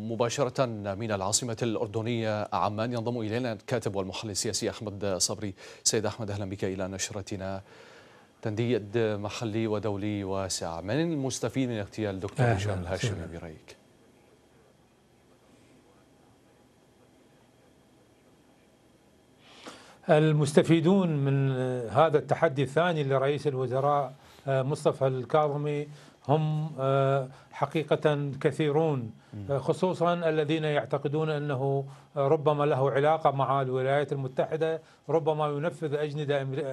مباشرة من العاصمة الأردنية عمان ينضم إلينا الكاتب والمحلل السياسي أحمد صبري سيد أحمد أهلا بك إلى نشرتنا تنديد محلي ودولي واسع من المستفيد من اغتيال دكتور هشام الهاشمي برأيك؟ المستفيدون من هذا التحدي الثاني لرئيس الوزراء آه، مصطفى الكاظمي هم آه، حقيقة كثيرون آه، خصوصا الذين يعتقدون أنه آه، ربما له علاقة مع الولايات المتحدة ربما ينفذ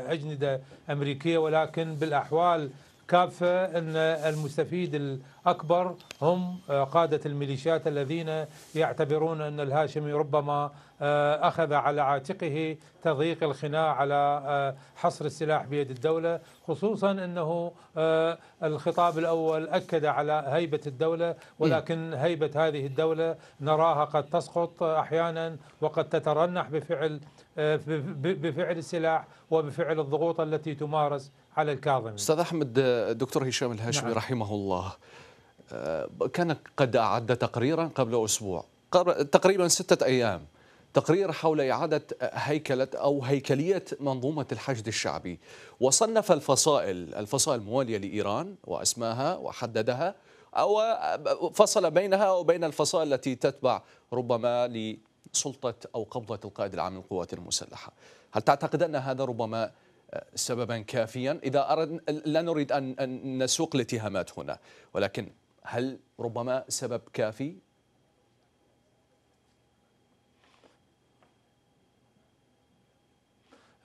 أجندة أمريكية ولكن بالأحوال كافة أن المستفيد الأكبر هم آه، قادة الميليشيات الذين يعتبرون أن الهاشمي ربما آه، أخذ على عاتقه تضييق الخناع على آه، حصر السلاح بيد الدولة خصوصا أنه الخطاب الأول أكد على هيبة الدولة ولكن هيبة هذه الدولة نراها قد تسقط أحيانا وقد تترنح بفعل بفعل السلاح وبفعل الضغوط التي تمارس على الكاظمي استاذ احمد دكتور هشام الهاشمي نعم. رحمه الله آه، كان قد اعد تقريرا قبل اسبوع تقريبا سته ايام تقرير حول إعادة هيكلة أو هيكلية منظومة الحشد الشعبي وصنف الفصائل الفصائل الموالية لإيران وأسماها وحددها أو فصل بينها وبين الفصائل التي تتبع ربما لسلطة أو قبضة القائد العام للقوات المسلحة هل تعتقد أن هذا ربما سببا كافيا إذا اردنا لا نريد أن نسوق الاتهامات هنا ولكن هل ربما سبب كافي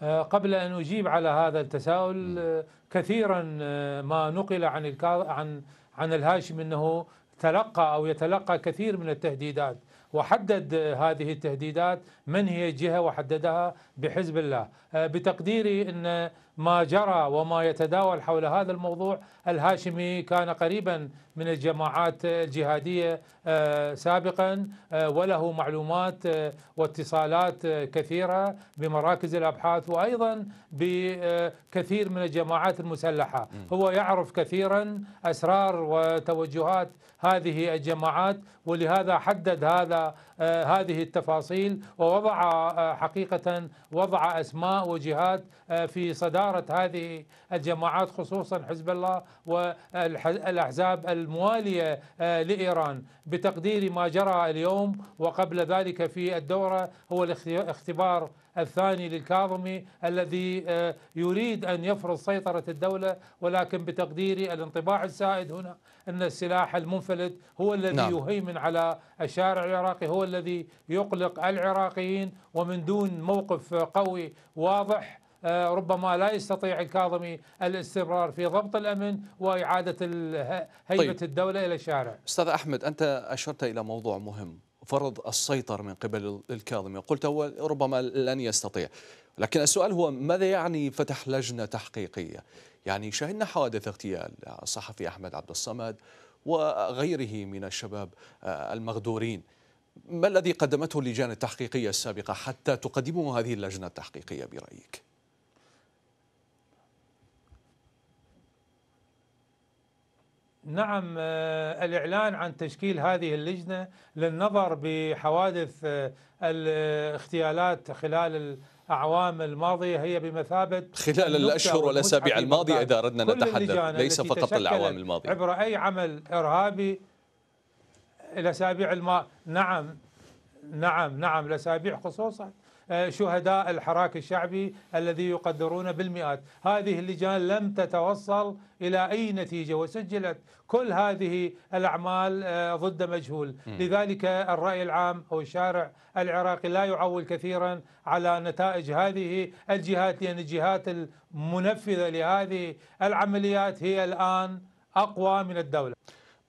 آه، قبل ان اجيب على هذا التساؤل آه، كثيرا آه، ما نقل عن عن عن الهاشم انه تلقى او يتلقى كثير من التهديدات وحدد هذه التهديدات من هي الجهة وحددها بحزب الله آه، بتقديري أن ما جرى وما يتداول حول هذا الموضوع الهاشمي كان قريبا من الجماعات الجهادية آه، سابقا آه، وله معلومات واتصالات كثيرة بمراكز الأبحاث وأيضا بكثير من الجماعات المسلحة هو يعرف كثيرا أسرار وتوجهات هذه الجماعات ولهذا حدد هذا آه، هذه التفاصيل ووضع آه، حقيقة وضع أسماء وجهات آه، في صدارة هذه الجماعات خصوصا حزب الله والأحزاب الموالية لإيران بتقدير ما جرى اليوم وقبل ذلك في الدورة هو الاختبار الثاني للكاظمي الذي آه، يريد أن يفرض سيطرة الدولة ولكن بتقديري الانطباع السائد هنا أن السلاح المنفلت هو الذي نعم. يهيمن على الشارع العراقي هو الذي يقلق العراقيين ومن دون موقف قوي واضح آه، ربما لا يستطيع الكاظمي الاستمرار في ضبط الامن واعاده هيبه طيب. الدوله الى الشارع. استاذ احمد انت اشرت الى موضوع مهم فرض السيطرة من قبل الكاظمي قلت هو ربما لن يستطيع لكن السؤال هو ماذا يعني فتح لجنة تحقيقية يعني شهدنا حوادث اغتيال الصحفي أحمد عبد الصمد وغيره من الشباب آه، المغدورين ما الذي قدمته اللجان التحقيقية السابقة حتى تقدمه هذه اللجنة التحقيقية برأيك؟ نعم آه، الإعلان عن تشكيل هذه اللجنة للنظر بحوادث آه، الاغتيالات خلال الأعوام الماضية هي بمثابة خلال الأشهر والأسابيع الماضية إذا أردنا نتحدث ليس فقط الأعوام الماضية عبر أي عمل إرهابي الأسابيع الما نعم نعم نعم الأسابيع خصوصاً آه، شهداء الحراك الشعبي الذي يقدرون بالمئات هذه اللجان لم تتوصل إلى أي نتيجة وسجلت كل هذه الأعمال آه، ضد مجهول لذلك الرأي العام أو الشارع العراقي لا يعول كثيرا على نتائج هذه الجهات لأن الجهات المنفذة لهذه العمليات هي الآن أقوى من الدولة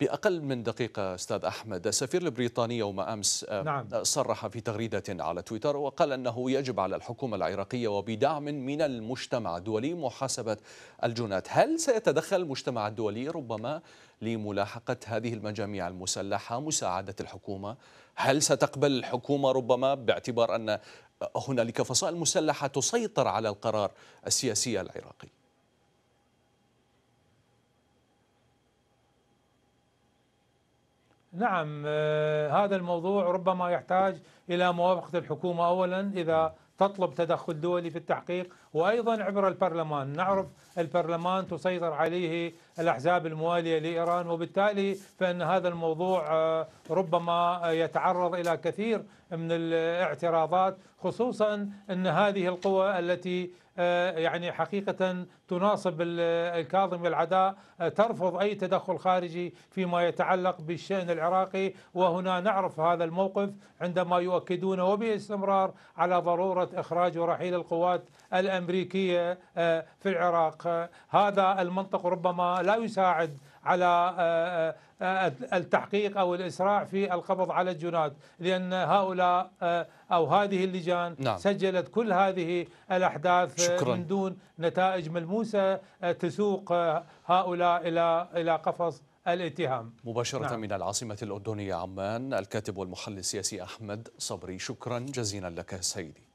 بأقل من دقيقة أستاذ أحمد السفير البريطاني يوم أمس آه، نعم. صرح في تغريدة على تويتر وقال أنه يجب على الحكومة العراقية وبدعم من المجتمع الدولي محاسبة الجنات هل سيتدخل المجتمع الدولي ربما لملاحقة هذه المجاميع المسلحة مساعدة الحكومة هل ستقبل الحكومة ربما باعتبار أن هنالك فصائل مسلحة تسيطر على القرار السياسي العراقي نعم آه، هذا الموضوع ربما يحتاج إلى موافقة الحكومة أولا إذا تطلب تدخل دولي في التحقيق وأيضا عبر البرلمان نعرف البرلمان تسيطر عليه الأحزاب الموالية لإيران وبالتالي فإن هذا الموضوع آه، ربما آه، يتعرض إلى كثير من الاعتراضات خصوصا أن هذه القوى التي آه، يعني حقيقة تناصب الكاظم العداء ترفض أي تدخل خارجي فيما يتعلق بالشأن العراقي وهنا نعرف هذا الموقف عندما يؤكدون وباستمرار على ضرورة إخراج ورحيل القوات الأمريكية آه، في العراق هذا المنطق ربما لا يساعد على آه، آه، التحقيق او الاسراع في القبض على الجناد لان هؤلاء او هذه اللجان نعم. سجلت كل هذه الاحداث شكرا. من دون نتائج ملموسه تسوق هؤلاء الى الى قفص الاتهام مباشرة نعم. من العاصمة الأردنية عمان الكاتب والمحلل السياسي أحمد صبري شكرا جزيلا لك سيدي